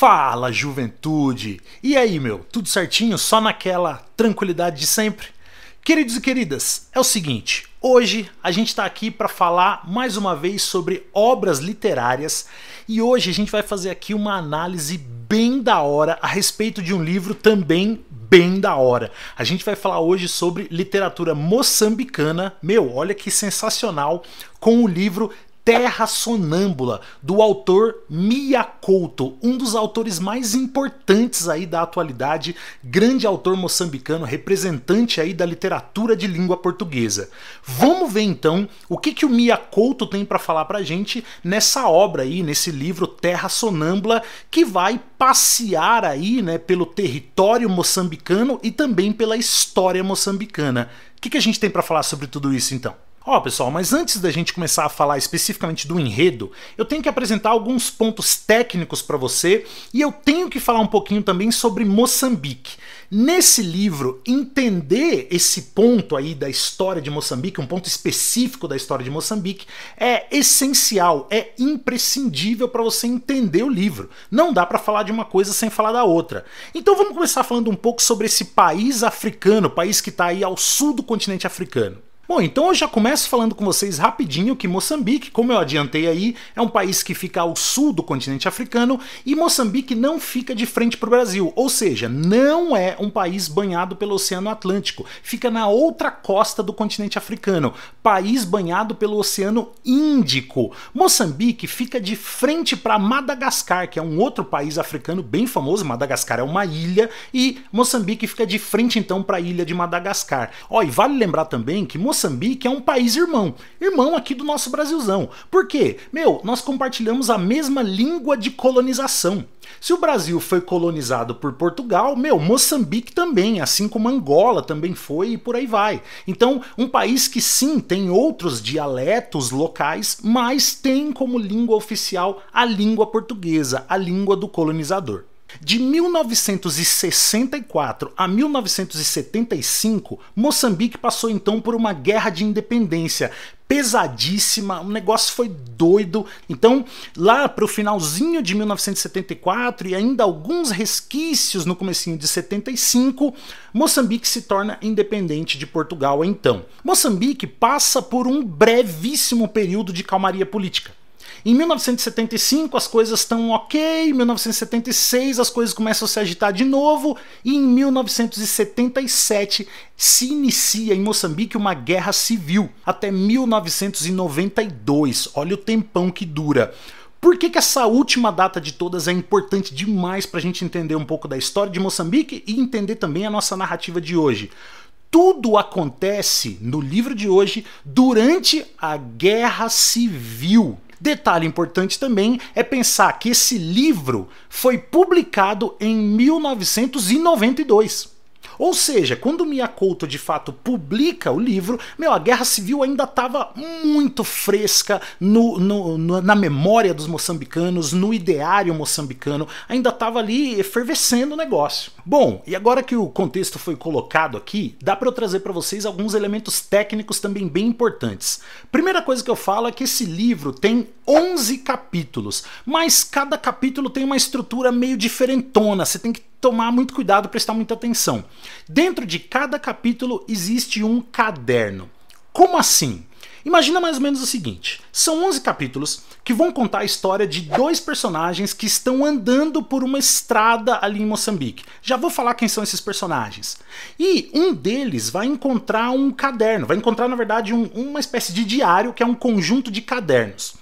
Fala, juventude! E aí, meu? Tudo certinho? Só naquela tranquilidade de sempre? Queridos e queridas, é o seguinte, hoje a gente está aqui para falar mais uma vez sobre obras literárias e hoje a gente vai fazer aqui uma análise bem da hora a respeito de um livro também bem da hora. A gente vai falar hoje sobre literatura moçambicana, meu, olha que sensacional, com o livro Terra Sonâmbula, do autor Mia Couto, um dos autores mais importantes aí da atualidade, grande autor moçambicano, representante aí da literatura de língua portuguesa. Vamos ver então o que, que o Couto tem para falar pra gente nessa obra aí, nesse livro Terra Sonâmbula, que vai passear aí, né, pelo território moçambicano e também pela história moçambicana. O que, que a gente tem para falar sobre tudo isso então? Ó, oh, pessoal, mas antes da gente começar a falar especificamente do enredo, eu tenho que apresentar alguns pontos técnicos para você e eu tenho que falar um pouquinho também sobre Moçambique. Nesse livro, entender esse ponto aí da história de Moçambique, um ponto específico da história de Moçambique, é essencial, é imprescindível para você entender o livro. Não dá para falar de uma coisa sem falar da outra. Então vamos começar falando um pouco sobre esse país africano, país que está aí ao sul do continente africano. Bom, então eu já começo falando com vocês rapidinho que Moçambique, como eu adiantei aí, é um país que fica ao sul do continente africano e Moçambique não fica de frente para o Brasil, ou seja, não é um país banhado pelo Oceano Atlântico, fica na outra costa do continente africano, país banhado pelo Oceano Índico. Moçambique fica de frente para Madagascar, que é um outro país africano bem famoso, Madagascar é uma ilha, e Moçambique fica de frente então para a ilha de Madagascar. Ó, e vale lembrar também que Moçambique Moçambique é um país irmão. Irmão aqui do nosso Brasilzão. Por quê? Meu, nós compartilhamos a mesma língua de colonização. Se o Brasil foi colonizado por Portugal, meu, Moçambique também, assim como Angola também foi e por aí vai. Então, um país que sim tem outros dialetos locais, mas tem como língua oficial a língua portuguesa, a língua do colonizador. De 1964 a 1975, Moçambique passou então por uma guerra de independência pesadíssima, o negócio foi doido. Então, lá para o finalzinho de 1974 e ainda alguns resquícios no comecinho de 75, Moçambique se torna independente de Portugal então. Moçambique passa por um brevíssimo período de calmaria política. Em 1975 as coisas estão ok, em 1976 as coisas começam a se agitar de novo, e em 1977 se inicia em Moçambique uma guerra civil, até 1992. Olha o tempão que dura. Por que, que, essa última data de todas é importante demais para a gente entender um pouco da história de Moçambique e entender também a nossa narrativa de hoje? Tudo acontece no livro de hoje durante a Guerra Civil Detalhe importante também é pensar que esse livro foi publicado em 1992. Ou seja, quando Miyakoto de fato publica o livro, meu, a guerra civil ainda estava muito fresca no, no, no, na memória dos moçambicanos, no ideário moçambicano, ainda estava ali efervescendo o negócio. Bom, e agora que o contexto foi colocado aqui, dá para eu trazer para vocês alguns elementos técnicos também bem importantes. Primeira coisa que eu falo é que esse livro tem 11 capítulos, mas cada capítulo tem uma estrutura meio diferentona, você tem que tomar muito cuidado, prestar muita atenção. Dentro de cada capítulo existe um caderno. Como assim? Imagina mais ou menos o seguinte: são 11 capítulos que vão contar a história de dois personagens que estão andando por uma estrada ali em Moçambique. Já vou falar quem são esses personagens. E um deles vai encontrar um caderno, vai encontrar, na verdade, um, uma espécie de diário que é um conjunto de cadernos.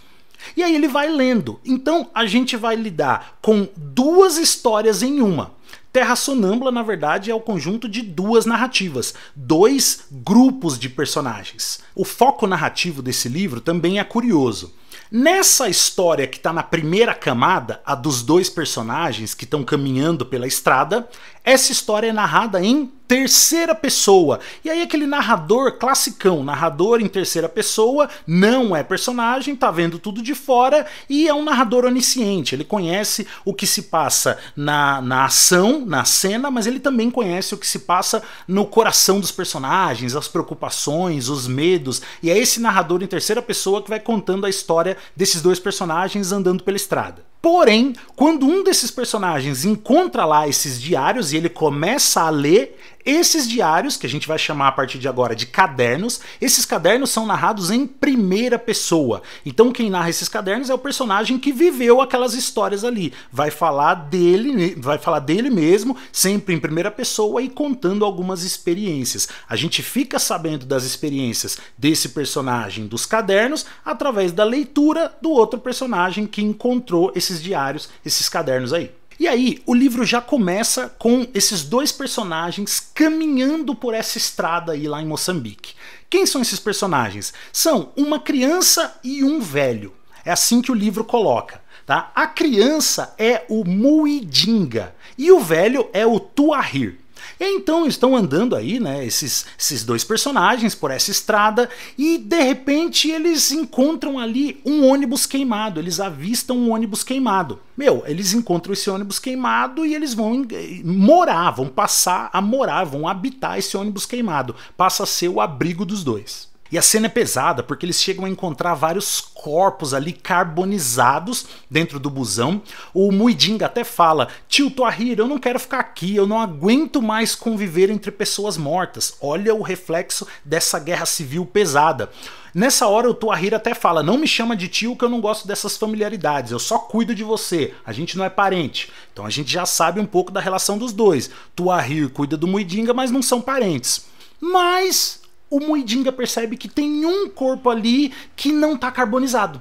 E aí ele vai lendo. Então a gente vai lidar com duas histórias em uma. Terra Sonâmbula, na verdade, é o conjunto de duas narrativas, dois grupos de personagens. O foco narrativo desse livro também é curioso. Nessa história que está na primeira camada, a dos dois personagens que estão caminhando pela estrada, essa história é narrada em terceira pessoa. E aí aquele narrador classicão, narrador em terceira pessoa, não é personagem, tá vendo tudo de fora e é um narrador onisciente. Ele conhece o que se passa na, na ação, na cena, mas ele também conhece o que se passa no coração dos personagens, as preocupações, os medos. E é esse narrador em terceira pessoa que vai contando a história desses dois personagens andando pela estrada. Porém, quando um desses personagens encontra lá esses diários e ele começa a ler, esses diários, que a gente vai chamar a partir de agora de cadernos, esses cadernos são narrados em primeira pessoa. Então quem narra esses cadernos é o personagem que viveu aquelas histórias ali. Vai falar dele, vai falar dele mesmo, sempre em primeira pessoa e contando algumas experiências. A gente fica sabendo das experiências desse personagem dos cadernos através da leitura do outro personagem que encontrou esses diários, esses cadernos aí. E aí, o livro já começa com esses dois personagens caminhando por essa estrada aí lá em Moçambique. Quem são esses personagens? São uma criança e um velho. É assim que o livro coloca. Tá? A criança é o Muidinga e o velho é o Tuahir. Então estão andando aí, né, esses, esses dois personagens por essa estrada e de repente eles encontram ali um ônibus queimado, eles avistam um ônibus queimado. Meu, eles encontram esse ônibus queimado e eles vão eh, morar, vão passar a morar, vão habitar esse ônibus queimado. Passa a ser o abrigo dos dois. E a cena é pesada porque eles chegam a encontrar vários corpos ali carbonizados dentro do busão. O Muidinga até fala: Tio Toahir, eu não quero ficar aqui, eu não aguento mais conviver entre pessoas mortas. Olha o reflexo dessa guerra civil pesada. Nessa hora o Tuahir até fala: Não me chama de tio que eu não gosto dessas familiaridades, eu só cuido de você, a gente não é parente. Então a gente já sabe um pouco da relação dos dois. Tuahir cuida do Muidinga, mas não são parentes. Mas o Muidinga percebe que tem um corpo ali que não tá carbonizado.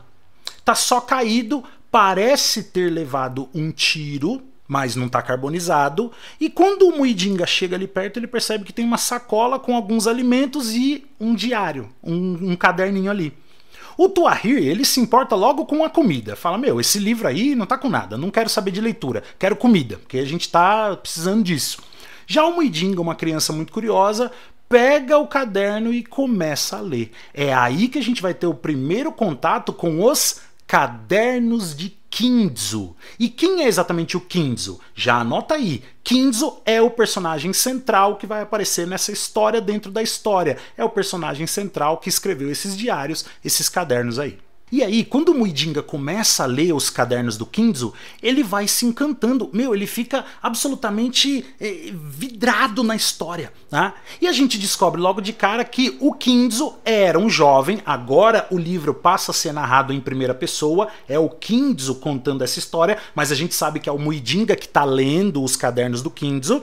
Tá só caído, parece ter levado um tiro, mas não está carbonizado. E quando o Muidinga chega ali perto, ele percebe que tem uma sacola com alguns alimentos e um diário, um, um caderninho ali. O Tuahir, ele se importa logo com a comida. Fala, meu, esse livro aí não tá com nada, não quero saber de leitura, quero comida, porque a gente tá precisando disso. Já o Muidinga, uma criança muito curiosa, pega o caderno e começa a ler. É aí que a gente vai ter o primeiro contato com os cadernos de Kinzo. E quem é exatamente o Kinzo? Já anota aí. Kinzo é o personagem central que vai aparecer nessa história dentro da história. É o personagem central que escreveu esses diários, esses cadernos aí. E aí, quando o Muidinga começa a ler os cadernos do Kinzo, ele vai se encantando. Meu, ele fica absolutamente eh, vidrado na história. Tá? E a gente descobre logo de cara que o Kinzo era um jovem, agora o livro passa a ser narrado em primeira pessoa, é o Kinzo contando essa história, mas a gente sabe que é o Muidinga que está lendo os cadernos do Kinzo.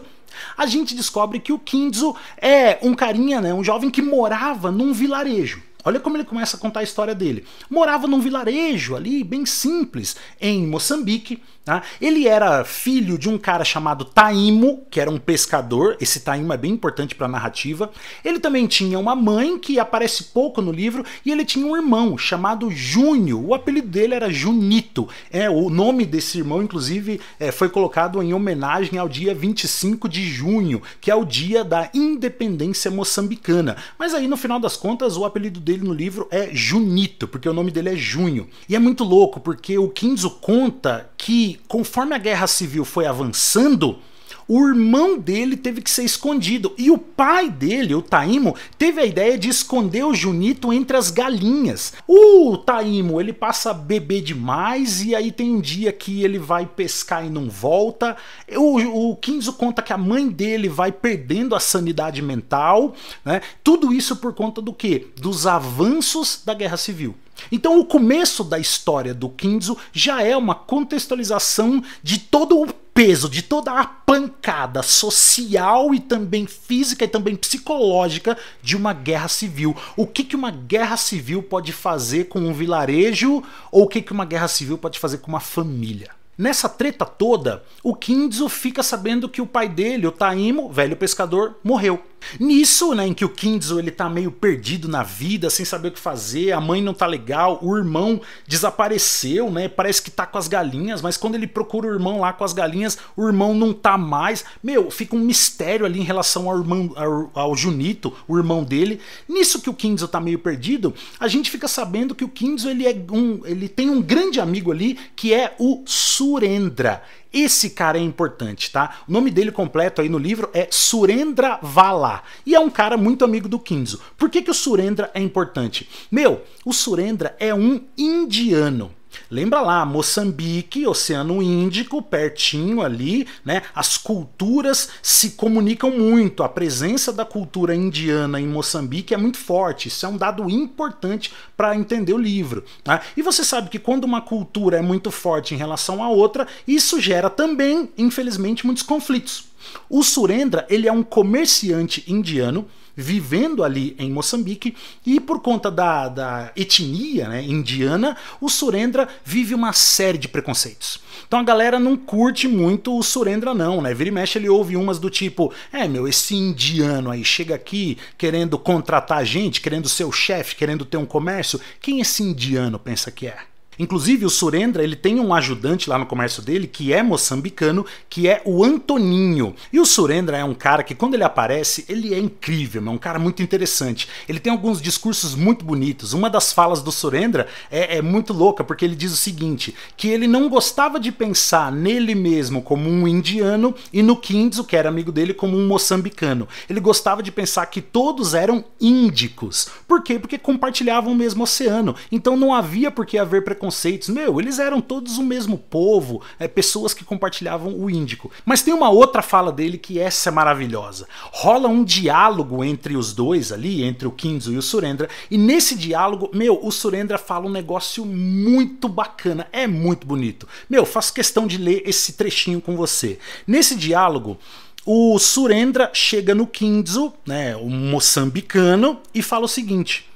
A gente descobre que o Kinzo é um carinha, né, um jovem que morava num vilarejo. Olha como ele começa a contar a história dele. Morava num vilarejo ali, bem simples, em Moçambique, Tá? Ele era filho de um cara chamado Taimo, que era um pescador. Esse Taimo é bem importante para a narrativa. Ele também tinha uma mãe, que aparece pouco no livro, e ele tinha um irmão chamado Júnio. O apelido dele era Junito. É, o nome desse irmão, inclusive, é, foi colocado em homenagem ao dia 25 de junho, que é o dia da independência moçambicana. Mas aí, no final das contas, o apelido dele no livro é Junito, porque o nome dele é Junho. E é muito louco, porque o Kinzo conta que que, conforme a guerra civil foi avançando, o irmão dele teve que ser escondido. E o pai dele, o Taimo, teve a ideia de esconder o Junito entre as galinhas. O Taimo, ele passa a beber demais e aí tem um dia que ele vai pescar e não volta. O, o Kinzo conta que a mãe dele vai perdendo a sanidade mental. Né? Tudo isso por conta do que? Dos avanços da guerra civil. Então, o começo da história do Kinzo já é uma contextualização de todo o peso, de toda a pancada social e também física e também psicológica de uma guerra civil. O que, que uma guerra civil pode fazer com um vilarejo ou o que, que uma guerra civil pode fazer com uma família? Nessa treta toda, o Kinzo fica sabendo que o pai dele, o Taimo, velho pescador, morreu. Nisso, né, em que o Kinzo ele tá meio perdido na vida, sem saber o que fazer, a mãe não tá legal, o irmão desapareceu, né? Parece que tá com as galinhas, mas quando ele procura o irmão lá com as galinhas, o irmão não tá mais. Meu, fica um mistério ali em relação ao irmão ao, ao Junito, o irmão dele. Nisso que o Kinzo tá meio perdido, a gente fica sabendo que o Kinzo ele é um, ele tem um grande amigo ali que é o Surendra. Esse cara é importante, tá? O nome dele completo aí no livro é Surendra Vala. E é um cara muito amigo do Kinzo. Por que, que o Surendra é importante? Meu, o Surendra é um indiano. Lembra lá, Moçambique, Oceano Índico, pertinho ali, né? As culturas se comunicam muito. A presença da cultura indiana em Moçambique é muito forte. Isso é um dado importante para entender o livro. Tá? E você sabe que quando uma cultura é muito forte em relação à outra, isso gera também, infelizmente, muitos conflitos. O Surendra ele é um comerciante indiano vivendo ali em Moçambique e por conta da, da etnia né, indiana, o Surendra vive uma série de preconceitos. Então a galera não curte muito o Surendra não, né? Vira e mexe ele ouve umas do tipo, é meu, esse indiano aí chega aqui querendo contratar gente, querendo ser o chefe, querendo ter um comércio, quem esse indiano pensa que é? Inclusive, o Surendra ele tem um ajudante lá no comércio dele que é moçambicano, que é o Antoninho. E o Surendra é um cara que, quando ele aparece, ele é incrível, é um cara muito interessante. Ele tem alguns discursos muito bonitos. Uma das falas do Surendra é, é muito louca, porque ele diz o seguinte: que ele não gostava de pensar nele mesmo como um indiano e no Kinzo, que era amigo dele, como um moçambicano. Ele gostava de pensar que todos eram índicos. Por quê? Porque compartilhavam o mesmo oceano. Então não havia por que haver preconceito preconceitos. Meu, eles eram todos o mesmo povo, é, pessoas que compartilhavam o Índico. Mas tem uma outra fala dele que essa é maravilhosa. Rola um diálogo entre os dois ali, entre o Kinzo e o Surendra, e nesse diálogo, meu, o Surendra fala um negócio muito bacana, é muito bonito. Meu, faço questão de ler esse trechinho com você. Nesse diálogo, o Surendra chega no Kinzo, né, o moçambicano, e fala o seguinte: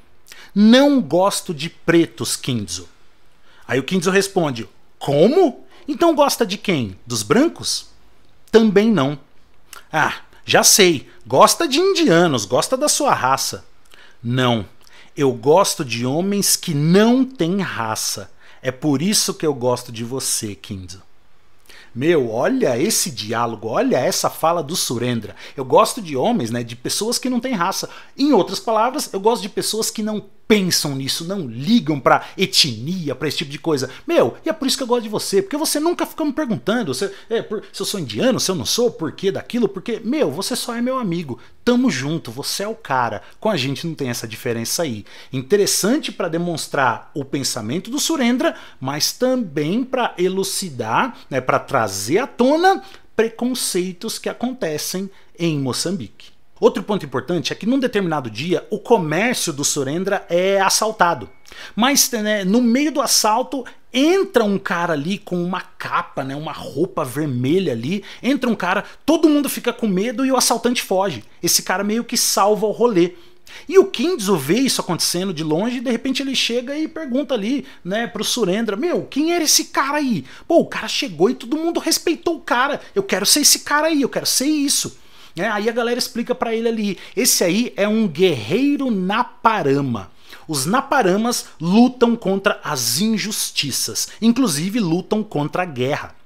Não gosto de pretos, Kinzo. Aí o Quinzo responde: Como? Então gosta de quem? Dos brancos? Também não. Ah, já sei. Gosta de indianos, gosta da sua raça. Não. Eu gosto de homens que não têm raça. É por isso que eu gosto de você, Quinzo. Meu, olha esse diálogo, olha essa fala do Surendra. Eu gosto de homens, né, de pessoas que não têm raça. Em outras palavras, eu gosto de pessoas que não pensam nisso, não ligam para etnia, para esse tipo de coisa. Meu, e é por isso que eu gosto de você, porque você nunca fica me perguntando se, é, por, se eu sou indiano, se eu não sou, por que daquilo, porque, meu, você só é meu amigo. Tamo junto, você é o cara. Com a gente não tem essa diferença aí. Interessante para demonstrar o pensamento do Surendra, mas também para elucidar, né, para trazer trazer à tona preconceitos que acontecem em Moçambique. Outro ponto importante é que num determinado dia o comércio do Surendra é assaltado. Mas né, no meio do assalto entra um cara ali com uma capa, né, uma roupa vermelha ali, entra um cara, todo mundo fica com medo e o assaltante foge. Esse cara meio que salva o rolê. E o Kindzo vê isso acontecendo de longe e de repente ele chega e pergunta ali, né, pro Surendra: Meu, quem era esse cara aí? Pô, o cara chegou e todo mundo respeitou o cara. Eu quero ser esse cara aí, eu quero ser isso. É, aí a galera explica para ele ali: Esse aí é um guerreiro Naparama. Os Naparamas lutam contra as injustiças, inclusive lutam contra a guerra.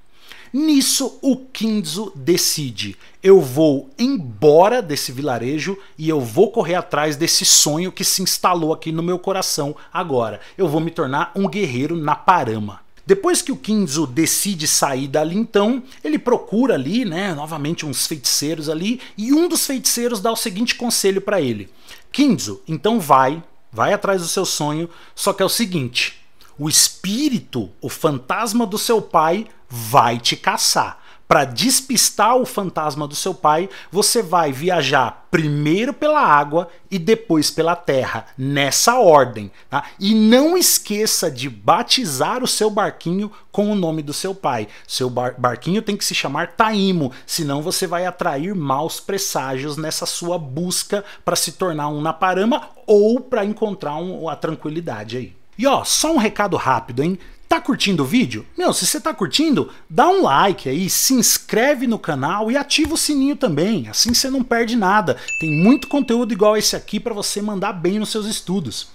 Nisso, o Kinzo decide: eu vou embora desse vilarejo e eu vou correr atrás desse sonho que se instalou aqui no meu coração agora. Eu vou me tornar um guerreiro na Parama. Depois que o Kinzo decide sair dali, então, ele procura ali, né, novamente uns feiticeiros ali, e um dos feiticeiros dá o seguinte conselho para ele: Kinzo, então vai, vai atrás do seu sonho, só que é o seguinte, o espírito, o fantasma do seu pai vai te caçar. Para despistar o fantasma do seu pai, você vai viajar primeiro pela água e depois pela terra, nessa ordem. Tá? E não esqueça de batizar o seu barquinho com o nome do seu pai. Seu bar barquinho tem que se chamar Taimo, senão você vai atrair maus presságios nessa sua busca para se tornar um Naparama ou para encontrar um, a tranquilidade aí. E ó, só um recado rápido, hein? Tá curtindo o vídeo? Meu, se você tá curtindo, dá um like aí, se inscreve no canal e ativa o sininho também, assim você não perde nada. Tem muito conteúdo igual esse aqui para você mandar bem nos seus estudos.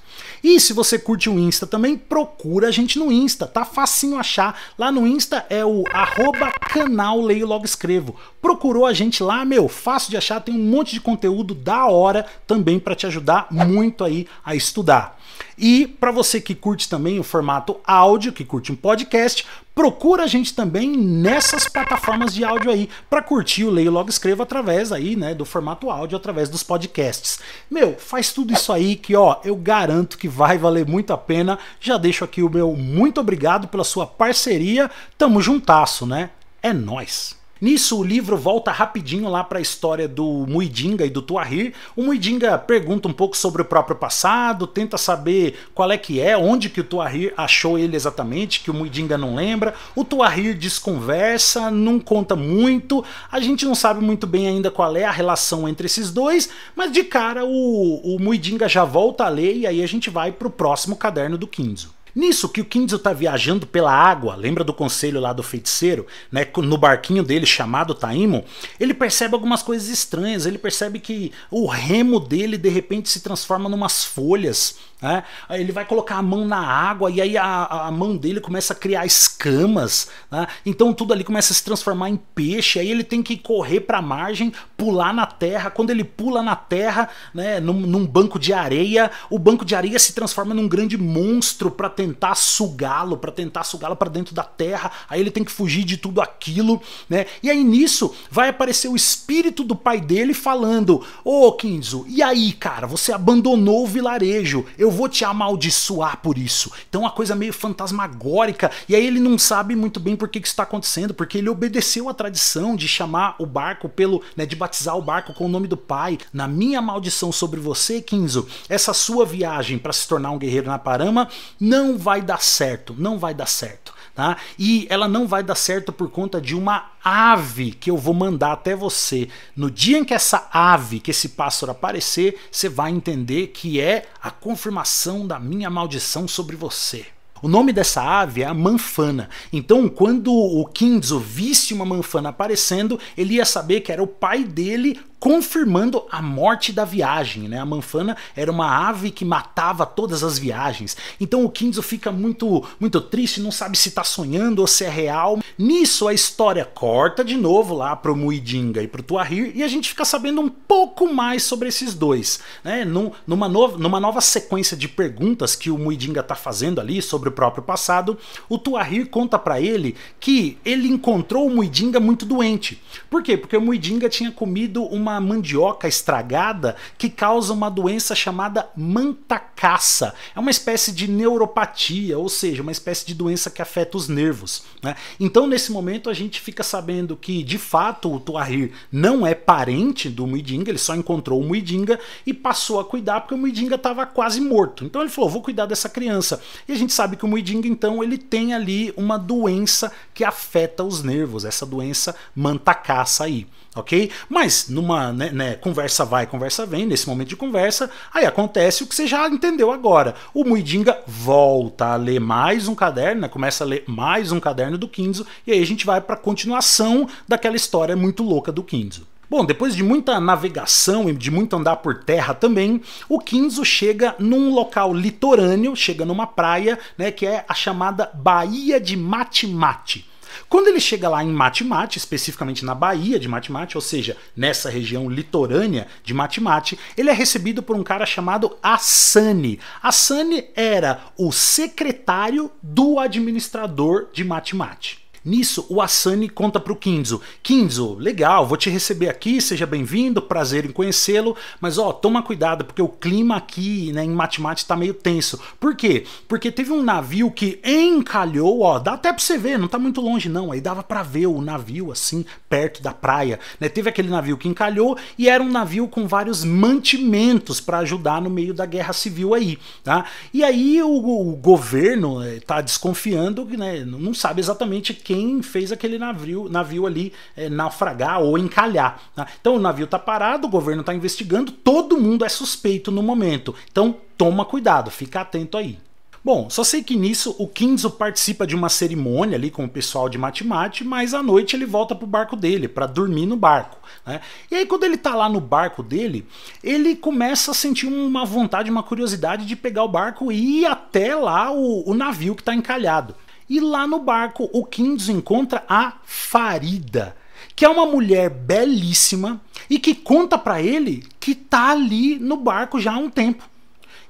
E se você curte o Insta também, procura a gente no Insta, tá facinho achar. Lá no Insta é o arroba canal Leio Logo Escrevo. Procurou a gente lá, meu, fácil de achar, tem um monte de conteúdo da hora também para te ajudar muito aí a estudar. E para você que curte também o formato áudio, que curte um podcast, procura a gente também nessas plataformas de áudio aí para curtir o Leio Logo Escrevo através aí, né, do formato áudio, através dos podcasts. Meu, faz tudo isso aí que, ó, eu garanto que vai valer muito a pena. Já deixo aqui o meu muito obrigado pela sua parceria. Tamo juntasso, né? É nós. Nisso, o livro volta rapidinho lá para a história do Muidinga e do Tuahir. O Muidinga pergunta um pouco sobre o próprio passado, tenta saber qual é que é, onde que o Tuahir achou ele exatamente, que o Muidinga não lembra. O Tuahir desconversa, não conta muito. A gente não sabe muito bem ainda qual é a relação entre esses dois, mas de cara o, o Muidinga já volta a ler e aí a gente vai para o próximo caderno do Kinzo. Nisso que o Kinzo está viajando pela água, lembra do conselho lá do feiticeiro, né, no barquinho dele chamado Taimon, ele percebe algumas coisas estranhas, ele percebe que o remo dele de repente se transforma numas folhas, né? ele vai colocar a mão na água e aí a, a mão dele começa a criar escamas, né? então tudo ali começa a se transformar em peixe, aí ele tem que correr para a margem, pular na terra, quando ele pula na terra, né, num, num banco de areia, o banco de areia se transforma num grande monstro para tentar sugá-lo, para tentar sugá-lo para dentro da terra. Aí ele tem que fugir de tudo aquilo, né? E aí nisso vai aparecer o espírito do pai dele falando: "Ô, oh, Kinzo, e aí, cara, você abandonou o vilarejo. Eu vou te amaldiçoar por isso". Então uma coisa meio fantasmagórica, e aí ele não sabe muito bem por que que está acontecendo, porque ele obedeceu a tradição de chamar o barco pelo, né, de batizar o barco com o nome do pai. Na minha maldição sobre você, Kinzo, essa sua viagem para se tornar um guerreiro na Parama não não vai dar certo, não vai dar certo. Tá? E ela não vai dar certo por conta de uma ave que eu vou mandar até você. No dia em que essa ave, que esse pássaro aparecer, você vai entender que é a confirmação da minha maldição sobre você. O nome dessa ave é a manfana. Então, quando o Kinzo visse uma manfana aparecendo, ele ia saber que era o pai dele confirmando a morte da viagem. Né? A manfana era uma ave que matava todas as viagens. Então o Kinzo fica muito, muito triste, não sabe se está sonhando ou se é real. Nisso a história corta de novo lá pro Muidinga e pro Tuahir e a gente fica sabendo um pouco mais sobre esses dois. Né? Num, numa, no, numa nova sequência de perguntas que o Muidinga está fazendo ali sobre o próprio passado, o Tuahir conta para ele que ele encontrou o Muidinga muito doente. Por quê? Porque o Muidinga tinha comido uma uma mandioca estragada que causa uma doença chamada mantacaça. É uma espécie de neuropatia, ou seja, uma espécie de doença que afeta os nervos. Né? Então, nesse momento, a gente fica sabendo que, de fato, o Tuahir não é parente do Muidinga, ele só encontrou o Muidinga e passou a cuidar porque o Muidinga estava quase morto. Então ele falou, vou cuidar dessa criança. E a gente sabe que o Muidinga, então, ele tem ali uma doença que afeta os nervos, essa doença mantacaça aí ok? Mas numa né, né, conversa vai, conversa vem, nesse momento de conversa, aí acontece o que você já entendeu agora. O Muidinga volta a ler mais um caderno, né, começa a ler mais um caderno do Kinzo, e aí a gente vai para a continuação daquela história muito louca do Kinzo. Bom, depois de muita navegação e de muito andar por terra também, o Kinzo chega num local litorâneo, chega numa praia, né, que é a chamada Baía de Matimati. Quando ele chega lá em Matimate, especificamente na Bahia de Matimate, ou seja, nessa região litorânea de Matimate, ele é recebido por um cara chamado Assani. Assani era o secretário do administrador de Matimate. Nisso, o Asani conta para o Kinzo. Kinzo, legal, vou te receber aqui, seja bem-vindo, prazer em conhecê-lo, mas ó, toma cuidado, porque o clima aqui né, em Matemática está meio tenso. Por quê? Porque teve um navio que encalhou, ó, dá até para você ver, não está muito longe não, aí dava para ver o navio assim, perto da praia. Né? Teve aquele navio que encalhou e era um navio com vários mantimentos para ajudar no meio da guerra civil aí. Tá? E aí o, o governo está eh, desconfiando, né, não sabe exatamente quem fez aquele navio, navio ali é, naufragar ou encalhar. Tá? Então o navio está parado, o governo está investigando, todo mundo é suspeito no momento. Então toma cuidado, fica atento aí. Bom, só sei que nisso o Kinzo participa de uma cerimônia ali com o pessoal de Matimate, mas à noite ele volta pro barco dele para dormir no barco. Né? E aí quando ele tá lá no barco dele, ele começa a sentir uma vontade, uma curiosidade de pegar o barco e ir até lá o, o navio que tá encalhado. E lá no barco, o Quindos encontra a Farida, que é uma mulher belíssima e que conta para ele que tá ali no barco já há um tempo.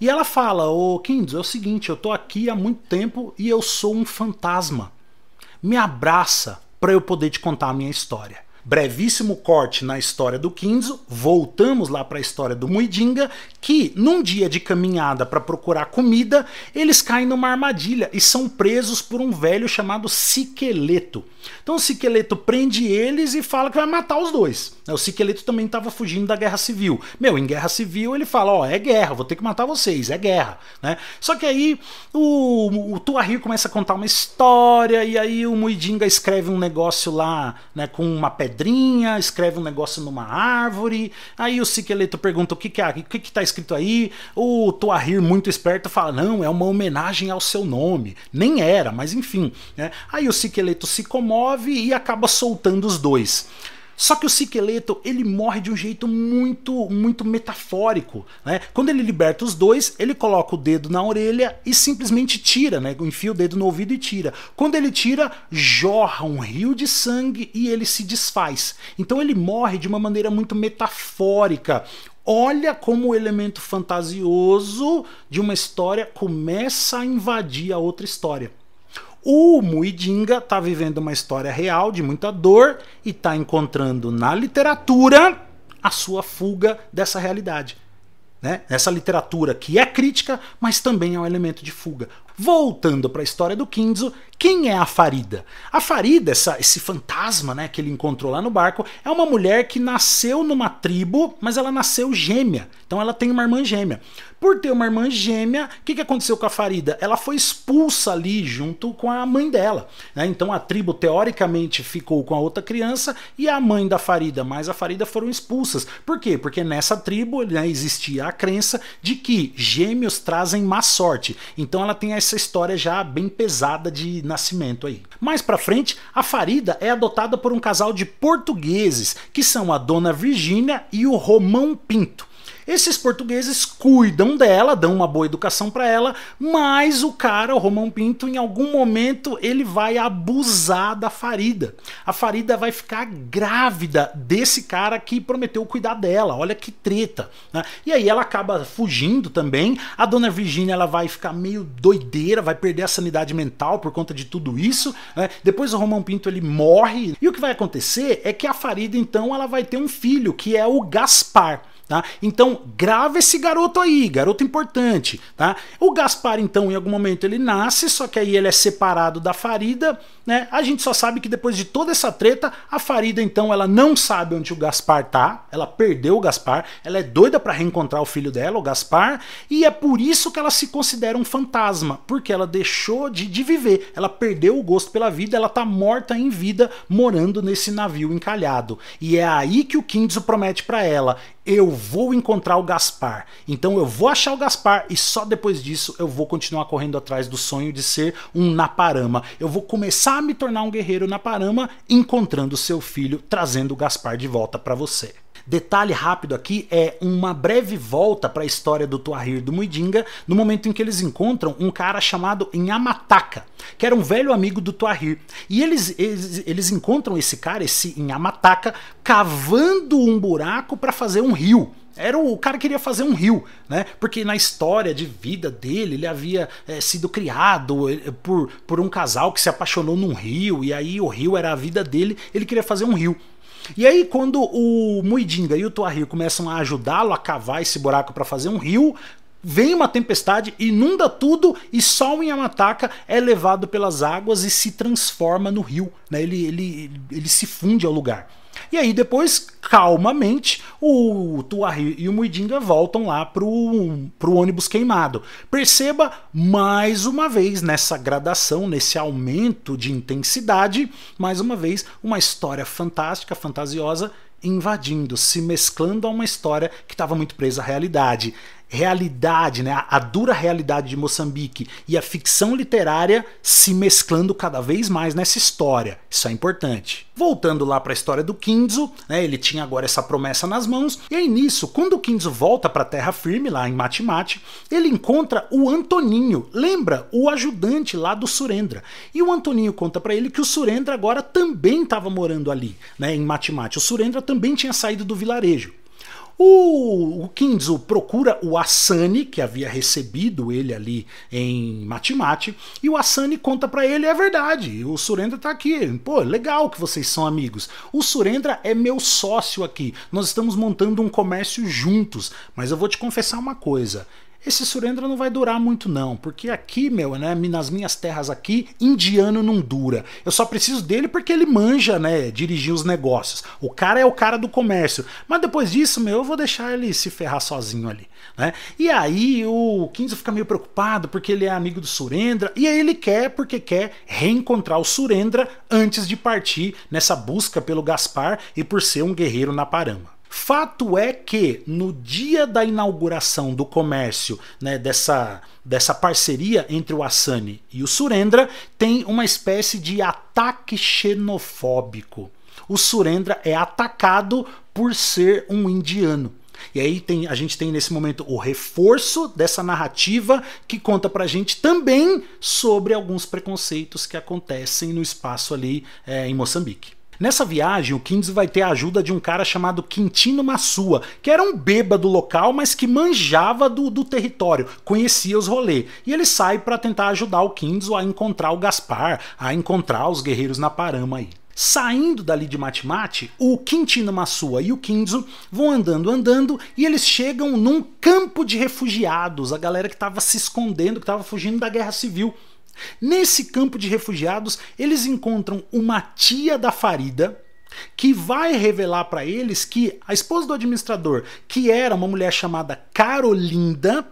E ela fala: "Ô Quindos, é o seguinte, eu tô aqui há muito tempo e eu sou um fantasma. Me abraça para eu poder te contar a minha história." brevíssimo corte na história do Kinzo, voltamos lá para a história do Muidinga, que num dia de caminhada para procurar comida, eles caem numa armadilha e são presos por um velho chamado Siqueleto. Então o Siqueleto prende eles e fala que vai matar os dois. Né, o Siqueleto também estava fugindo da guerra civil. Meu, em guerra civil ele fala: Ó, oh, é guerra, vou ter que matar vocês, é guerra. Né? Só que aí o, o Tuahir começa a contar uma história, e aí o Muidinga escreve um negócio lá né, com uma pedra pedrinha, escreve um negócio numa árvore. Aí o Siqueleto pergunta o que que, é, o que, que tá escrito aí. O Toahir, muito esperto, fala: não, é uma homenagem ao seu nome. Nem era, mas enfim. Né? Aí o Siqueleto se comove e acaba soltando os dois. Só que o Siqueleto, ele morre de um jeito muito, muito metafórico, né? Quando ele liberta os dois, ele coloca o dedo na orelha e simplesmente tira, né? Enfia o dedo no ouvido e tira. Quando ele tira, jorra um rio de sangue e ele se desfaz. Então ele morre de uma maneira muito metafórica. Olha como o elemento fantasioso de uma história começa a invadir a outra história. O Muidinga está vivendo uma história real de muita dor e está encontrando na literatura a sua fuga dessa realidade. Né? Essa literatura que é crítica, mas também é um elemento de fuga. Voltando para a história do Kinzo, quem é a Farida? A Farida, essa, esse fantasma né, que ele encontrou lá no barco, é uma mulher que nasceu numa tribo, mas ela nasceu gêmea. Então ela tem uma irmã gêmea. Por ter uma irmã gêmea, o que, que aconteceu com a Farida? Ela foi expulsa ali junto com a mãe dela. Né? Então a tribo, teoricamente, ficou com a outra criança e a mãe da Farida mais a Farida foram expulsas. Por quê? Porque nessa tribo né, existia a crença de que gêmeos trazem má sorte. Então ela tem essa história já bem pesada de nascimento aí. Mais para frente, a Farida é adotada por um casal de portugueses, que são a dona Virgínia e o Romão Pinto. Esses portugueses cuidam dela, dão uma boa educação para ela, mas o cara, o Romão Pinto, em algum momento ele vai abusar da Farida. A Farida vai ficar grávida desse cara que prometeu cuidar dela. Olha que treta, né? E aí ela acaba fugindo também. A dona Virginia ela vai ficar meio doideira, vai perder a sanidade mental por conta de tudo isso, né? Depois o Romão Pinto ele morre. E o que vai acontecer é que a Farida então ela vai ter um filho que é o Gaspar. Tá? Então, grava esse garoto aí, garoto importante. Tá? O Gaspar, então, em algum momento ele nasce, só que aí ele é separado da Farida. Né? A gente só sabe que depois de toda essa treta, a Farida, então, ela não sabe onde o Gaspar tá, ela perdeu o Gaspar, ela é doida para reencontrar o filho dela, o Gaspar, e é por isso que ela se considera um fantasma, porque ela deixou de, de viver, ela perdeu o gosto pela vida, ela tá morta em vida, morando nesse navio encalhado. E é aí que o Kindzo promete para ela: eu vou encontrar o Gaspar. Então eu vou achar o Gaspar e só depois disso eu vou continuar correndo atrás do sonho de ser um Naparama. Eu vou começar a me tornar um guerreiro Naparama encontrando seu filho, trazendo o Gaspar de volta para você. Detalhe rápido aqui é uma breve volta para a história do Tuahir do Muidinga, no momento em que eles encontram um cara chamado Inhamataka, que era um velho amigo do Tuahir. E eles, eles, eles encontram esse cara, esse Inhamataka, cavando um buraco para fazer um rio. Era o, o, cara queria fazer um rio, né? Porque na história de vida dele, ele havia é, sido criado é, por, por um casal que se apaixonou num rio, e aí o rio era a vida dele, ele queria fazer um rio. E aí, quando o Muidinga e o Tuari começam a ajudá-lo a cavar esse buraco para fazer um rio, vem uma tempestade, inunda tudo e só o Yamataka é levado pelas águas e se transforma no rio. Né? Ele, ele, ele se funde ao lugar. E aí depois, calmamente, o Tuarri e o Muidinga voltam lá pro, pro ônibus queimado. Perceba, mais uma vez, nessa gradação, nesse aumento de intensidade, mais uma vez, uma história fantástica, fantasiosa, invadindo, se mesclando a uma história que estava muito presa à realidade realidade, né, a dura realidade de Moçambique e a ficção literária se mesclando cada vez mais nessa história. Isso é importante. Voltando lá para a história do Kinzo, né, ele tinha agora essa promessa nas mãos, e aí nisso, quando o Kinzo volta para Terra Firme, lá em Matimati, ele encontra o Antoninho, lembra? O ajudante lá do Surendra. E o Antoninho conta para ele que o Surendra agora também estava morando ali, né, em Matimati. O Surendra também tinha saído do vilarejo. O, o procura o Asani, que havia recebido ele ali em Matimati e o Asani conta para ele: é verdade, o Surendra tá aqui. Pô, legal que vocês são amigos. O Surendra é meu sócio aqui. Nós estamos montando um comércio juntos. Mas eu vou te confessar uma coisa: esse surendra não vai durar muito não, porque aqui, meu, né, nas minhas terras aqui, indiano não dura. Eu só preciso dele porque ele manja, né, dirigir os negócios. O cara é o cara do comércio. Mas depois disso, meu, eu vou deixar ele se ferrar sozinho ali, né? E aí o Kinzo fica meio preocupado porque ele é amigo do Surendra e aí ele quer porque quer reencontrar o Surendra antes de partir nessa busca pelo Gaspar e por ser um guerreiro na parama. Fato é que no dia da inauguração do comércio, né, dessa, dessa parceria entre o Assani e o Surendra, tem uma espécie de ataque xenofóbico. O Surendra é atacado por ser um indiano. E aí tem, a gente tem nesse momento o reforço dessa narrativa que conta pra gente também sobre alguns preconceitos que acontecem no espaço ali é, em Moçambique. Nessa viagem, o Kindes vai ter a ajuda de um cara chamado Quintino Massua, que era um bêbado local, mas que manjava do, do território, conhecia os rolês. E ele sai para tentar ajudar o Kindes a encontrar o Gaspar, a encontrar os guerreiros na Parama aí. Saindo dali de Matimate, o Quintino Massua e o Kinzo vão andando, andando e eles chegam num campo de refugiados, a galera que estava se escondendo, que estava fugindo da guerra civil Nesse campo de refugiados, eles encontram uma tia da Farida que vai revelar para eles que a esposa do administrador, que era uma mulher chamada Carolinda,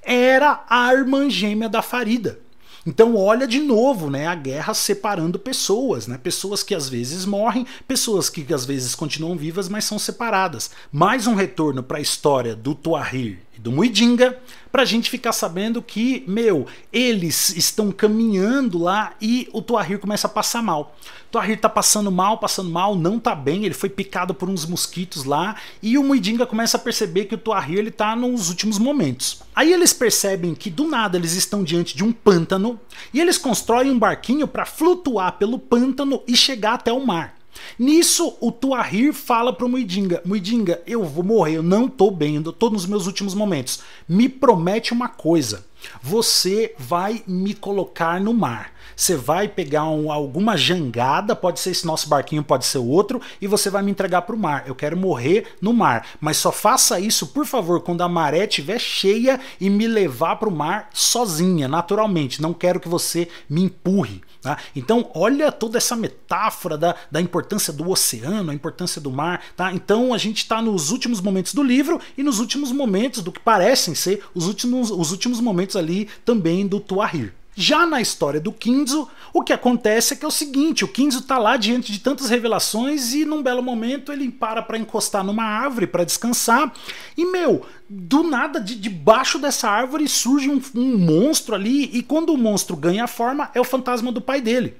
era a irmã gêmea da Farida. Então olha de novo, né, a guerra separando pessoas, né? Pessoas que às vezes morrem, pessoas que às vezes continuam vivas, mas são separadas. Mais um retorno para a história do Tuarir do Muidinga, para a gente ficar sabendo que, meu, eles estão caminhando lá e o Tuahir começa a passar mal. Tuahir tá passando mal, passando mal, não tá bem, ele foi picado por uns mosquitos lá e o Muidinga começa a perceber que o Tuahir ele tá nos últimos momentos. Aí eles percebem que do nada eles estão diante de um pântano e eles constroem um barquinho para flutuar pelo pântano e chegar até o mar. Nisso, o Tuahir fala pro Muidinga: Muidinga, eu vou morrer, eu não tô bem, eu tô nos meus últimos momentos. Me promete uma coisa: você vai me colocar no mar. Você vai pegar um, alguma jangada, pode ser esse nosso barquinho, pode ser outro, e você vai me entregar pro mar. Eu quero morrer no mar. Mas só faça isso, por favor, quando a maré estiver cheia e me levar pro mar sozinha, naturalmente. Não quero que você me empurre. Tá? Então, olha toda essa metáfora da, da importância do oceano, a importância do mar. Tá? Então, a gente está nos últimos momentos do livro e nos últimos momentos do que parecem ser os últimos, os últimos momentos ali também do Tuahir. Já na história do Kinzo, o que acontece é que é o seguinte: o Kinzo tá lá diante de tantas revelações e num belo momento ele para para encostar numa árvore para descansar. E meu, do nada, de debaixo dessa árvore surge um, um monstro ali. E quando o monstro ganha forma, é o fantasma do pai dele.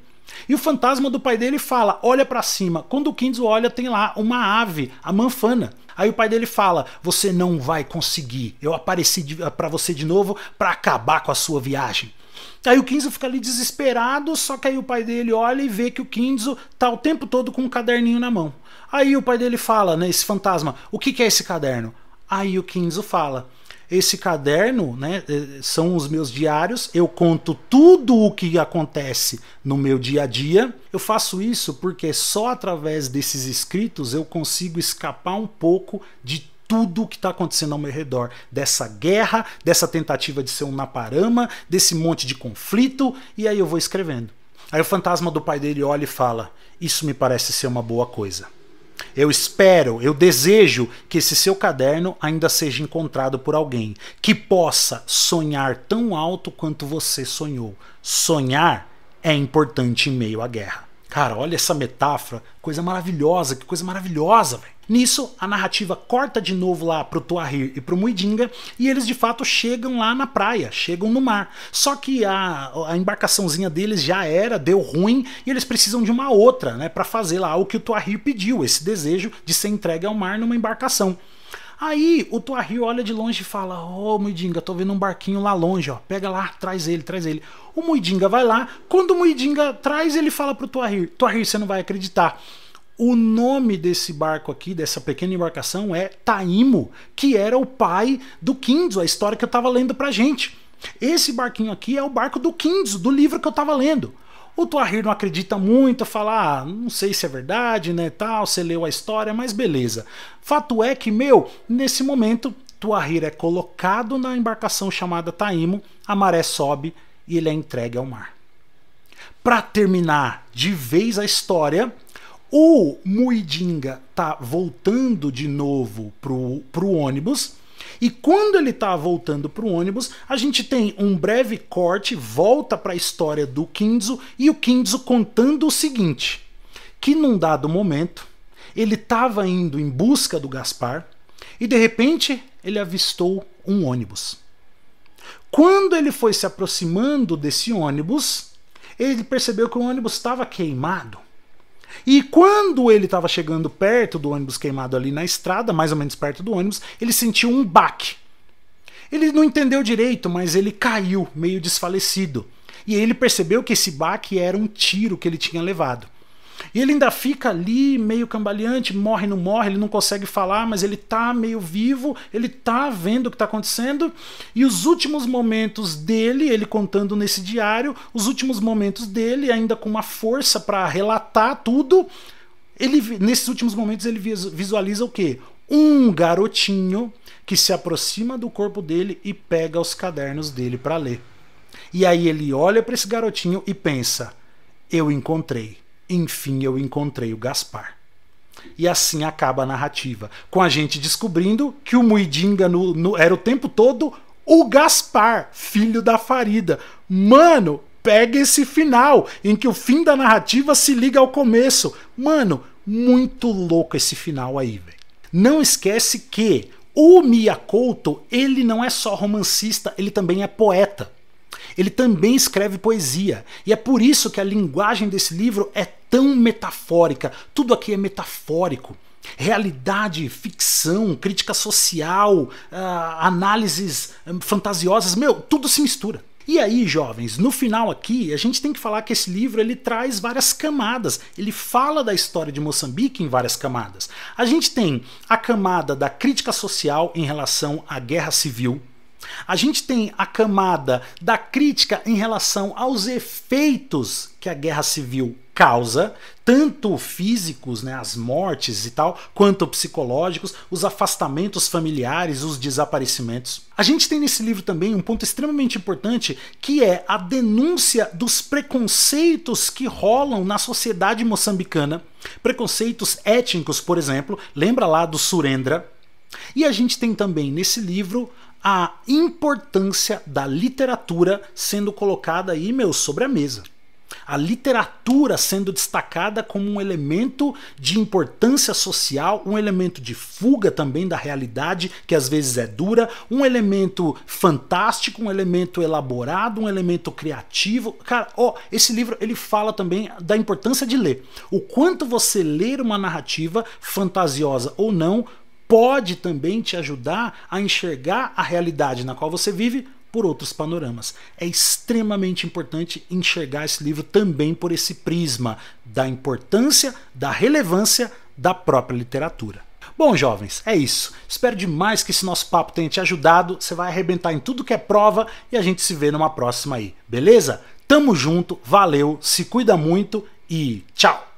E o fantasma do pai dele fala: olha para cima. Quando o Kinzo olha, tem lá uma ave, a manfana. Aí o pai dele fala: você não vai conseguir. Eu apareci para você de novo para acabar com a sua viagem. Aí o Kinzo fica ali desesperado, só que aí o pai dele olha e vê que o Kinzo tá o tempo todo com um caderninho na mão. Aí o pai dele fala, né, esse fantasma, o que, que é esse caderno? Aí o Kinzo fala, esse caderno, né, eh, são os meus diários, eu conto tudo o que acontece no meu dia a dia. Eu faço isso porque só através desses escritos eu consigo escapar um pouco de tudo o que está acontecendo ao meu redor, dessa guerra, dessa tentativa de ser um naparama, desse monte de conflito, e aí eu vou escrevendo. Aí o fantasma do pai dele olha e fala: Isso me parece ser uma boa coisa. Eu espero, eu desejo que esse seu caderno ainda seja encontrado por alguém que possa sonhar tão alto quanto você sonhou. Sonhar é importante em meio à guerra. Cara, olha essa metáfora, coisa maravilhosa, que coisa maravilhosa, velho. Nisso, a narrativa corta de novo lá pro Tuahir e pro Muidinga, e eles de fato chegam lá na praia, chegam no mar. Só que a, a embarcaçãozinha deles já era, deu ruim, e eles precisam de uma outra, né, para fazer lá o que o Tuahir pediu, esse desejo de ser entregue ao mar numa embarcação. Aí o Tuahir olha de longe e fala: Ô oh, Muidinga, tô vendo um barquinho lá longe, ó. Pega lá, traz ele, traz ele. O Muidinga vai lá. Quando o Muidinga traz, ele fala pro Tuahir: Tuahir, você não vai acreditar. O nome desse barco aqui, dessa pequena embarcação, é Taimo, que era o pai do Kinzo, a história que eu estava lendo pra gente. Esse barquinho aqui é o barco do Kinzo, do livro que eu estava lendo. O Tuahir não acredita muito, fala, ah, não sei se é verdade, né, tal, você leu a história, mas beleza. Fato é que, meu, nesse momento, Tuahir é colocado na embarcação chamada Taimo, a maré sobe e ele é entregue ao mar. Para terminar de vez a história, o Muidinga tá voltando de novo pro, pro ônibus. E quando ele tá voltando pro ônibus, a gente tem um breve corte, volta para a história do Kinzo e o Kinzo contando o seguinte: que num dado momento ele estava indo em busca do Gaspar e de repente ele avistou um ônibus. Quando ele foi se aproximando desse ônibus, ele percebeu que o ônibus estava queimado e quando ele estava chegando perto do ônibus queimado ali na estrada, mais ou menos perto do ônibus, ele sentiu um baque. Ele não entendeu direito, mas ele caiu, meio desfalecido. E ele percebeu que esse baque era um tiro que ele tinha levado. E ele ainda fica ali, meio cambaleante, morre, não morre, ele não consegue falar, mas ele tá meio vivo, ele tá vendo o que tá acontecendo. E os últimos momentos dele, ele contando nesse diário, os últimos momentos dele, ainda com uma força para relatar tudo, ele nesses últimos momentos ele visualiza o quê? Um garotinho que se aproxima do corpo dele e pega os cadernos dele para ler. E aí ele olha para esse garotinho e pensa: eu encontrei. Enfim, eu encontrei o Gaspar. E assim acaba a narrativa, com a gente descobrindo que o Muidinga no, no, era o tempo todo o Gaspar, filho da Farida. Mano, pega esse final, em que o fim da narrativa se liga ao começo. Mano, muito louco esse final aí, velho. Não esquece que o Miyakouto, ele não é só romancista, ele também é poeta. Ele também escreve poesia. E é por isso que a linguagem desse livro é tão metafórica. Tudo aqui é metafórico. Realidade, ficção, crítica social, uh, análises ah, fantasiosas, meu, tudo se mistura. E aí, jovens, no final aqui, a gente tem que falar que esse livro ele traz várias camadas. Ele fala da história de Moçambique em várias camadas. A gente tem a camada da crítica social em relação à guerra civil, a gente tem a camada da crítica em relação aos efeitos que a guerra civil causa, tanto físicos, né, as mortes e tal, quanto psicológicos, os afastamentos familiares, os desaparecimentos. A gente tem nesse livro também um ponto extremamente importante, que é a denúncia dos preconceitos que rolam na sociedade moçambicana, preconceitos étnicos, por exemplo, lembra lá do Surendra, e a gente tem também nesse livro a importância da literatura sendo colocada aí, meu, sobre a mesa. A literatura sendo destacada como um elemento de importância social, um elemento de fuga também da realidade, que às vezes é dura, um elemento fantástico, um elemento elaborado, um elemento criativo. Cara, ó, esse livro ele fala também da importância de ler. O quanto você ler uma narrativa fantasiosa ou não pode também te ajudar a enxergar a realidade na qual você vive por outros panoramas. É extremamente importante enxergar esse livro também por esse prisma da importância, da relevância da própria literatura. Bom, jovens, é isso. Espero demais que esse nosso papo tenha te ajudado. Você vai arrebentar em tudo que é prova e a gente se vê numa próxima aí, beleza? Tamo junto, valeu, se cuida muito e tchau!